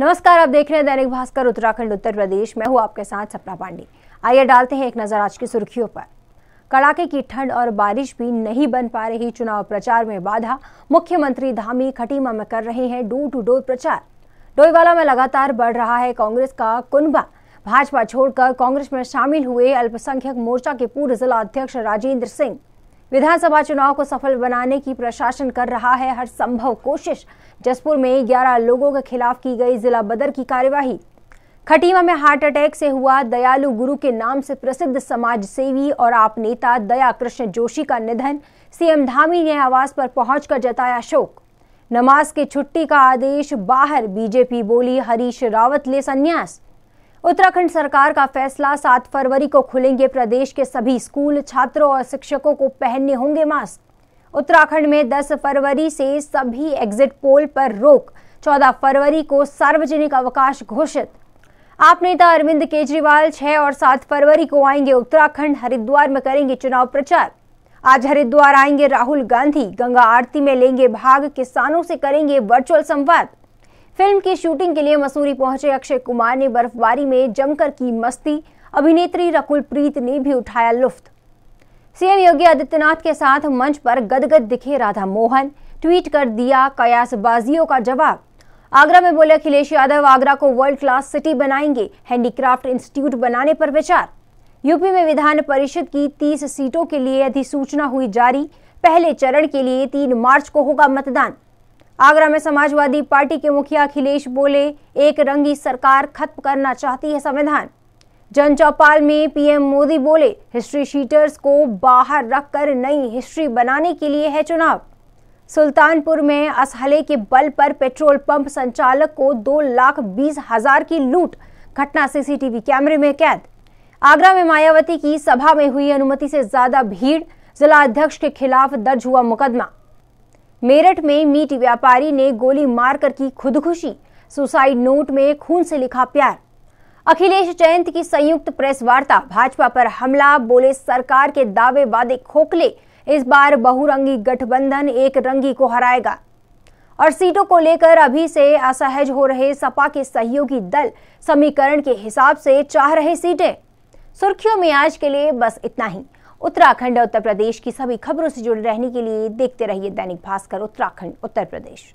नमस्कार आप देख रहे हैं दैनिक भास्कर उत्तराखंड उत्तर प्रदेश मैं हूं आपके साथ सपना पांडे आइए डालते हैं एक नजर आज की सुर्खियों पर कड़ाके की ठंड और बारिश भी नहीं बन पा रही चुनाव प्रचार में बाधा मुख्यमंत्री धामी खटीमा में कर रहे हैं डोर टू डोर प्रचार डोईवाला में लगातार बढ़ रहा है कांग्रेस का कुनबा भाजपा छोड़कर कांग्रेस में शामिल हुए अल्पसंख्यक मोर्चा के पूर्व जिला अध्यक्ष राजेंद्र सिंह विधानसभा चुनाव को सफल बनाने की प्रशासन कर रहा है हर संभव कोशिश जसपुर में 11 लोगों के खिलाफ की गई जिला बदर की कार्यवाही खटीमा में हार्ट अटैक से हुआ दयालु गुरु के नाम से प्रसिद्ध समाज सेवी और आप नेता दया कृष्ण जोशी का निधन सीएम धामी ने आवास पर पहुंचकर जताया शोक नमाज की छुट्टी का आदेश बाहर बीजेपी बोली हरीश रावत ले संन्यास उत्तराखंड सरकार का फैसला सात फरवरी को खुलेंगे प्रदेश के सभी स्कूल छात्रों और शिक्षकों को पहनने होंगे मास्क उत्तराखंड में 10 फरवरी से सभी एग्जिट पोल पर रोक 14 फरवरी को सार्वजनिक अवकाश घोषित आप नेता अरविंद केजरीवाल 6 और 7 फरवरी को आएंगे उत्तराखंड हरिद्वार में करेंगे चुनाव प्रचार आज हरिद्वार आएंगे राहुल गांधी गंगा आरती में लेंगे भाग किसानों से करेंगे वर्चुअल संवाद फिल्म की शूटिंग के लिए मसूरी पहुंचे अक्षय कुमार ने बर्फबारी में जमकर की मस्ती अभिनेत्री रकुल प्रीत ने भी उठाया लुफ्त सीएम योगी आदित्यनाथ के साथ मंच पर गदगद दिखे राधा मोहन ट्वीट कर दिया कयासबाजियों का जवाब आगरा में बोले अखिलेश यादव आगरा को वर्ल्ड क्लास सिटी बनाएंगे हैंडीक्राफ्ट इंस्टीट्यूट बनाने पर विचार यूपी में विधान परिषद की 30 सीटों के लिए अधिसूचना हुई जारी पहले चरण के लिए 3 मार्च को होगा मतदान आगरा में समाजवादी पार्टी के मुखिया अखिलेश बोले एक रंगी सरकार खत्म करना चाहती है संविधान जन चौपाल में पीएम मोदी बोले हिस्ट्री शीटर्स को बाहर रखकर नई हिस्ट्री बनाने के लिए है चुनाव सुल्तानपुर में असहले के बल पर पेट्रोल पंप संचालक को दो लाख बीस हजार की लूट घटना सीसीटीवी कैमरे में कैद आगरा में मायावती की सभा में हुई अनुमति से ज्यादा भीड़ जिला अध्यक्ष के खिलाफ दर्ज हुआ मुकदमा मेरठ में मीट व्यापारी ने गोली मारकर की खुदकुशी सुसाइड नोट में खून से लिखा प्यार अखिलेश जयंत की संयुक्त प्रेस वार्ता भाजपा पर हमला बोले सरकार के दावे वादे खोखले इस बार बहुरंगी गठबंधन एक रंगी को हराएगा और सीटों को लेकर अभी से असहज हो रहे सपा के सहयोगी दल समीकरण के हिसाब से चाह रहे सीटें सुर्खियों में आज के लिए बस इतना ही उत्तराखंड और उत्तर प्रदेश की सभी खबरों से जुड़े रहने के लिए देखते रहिए दैनिक भास्कर उत्तराखंड उत्तर प्रदेश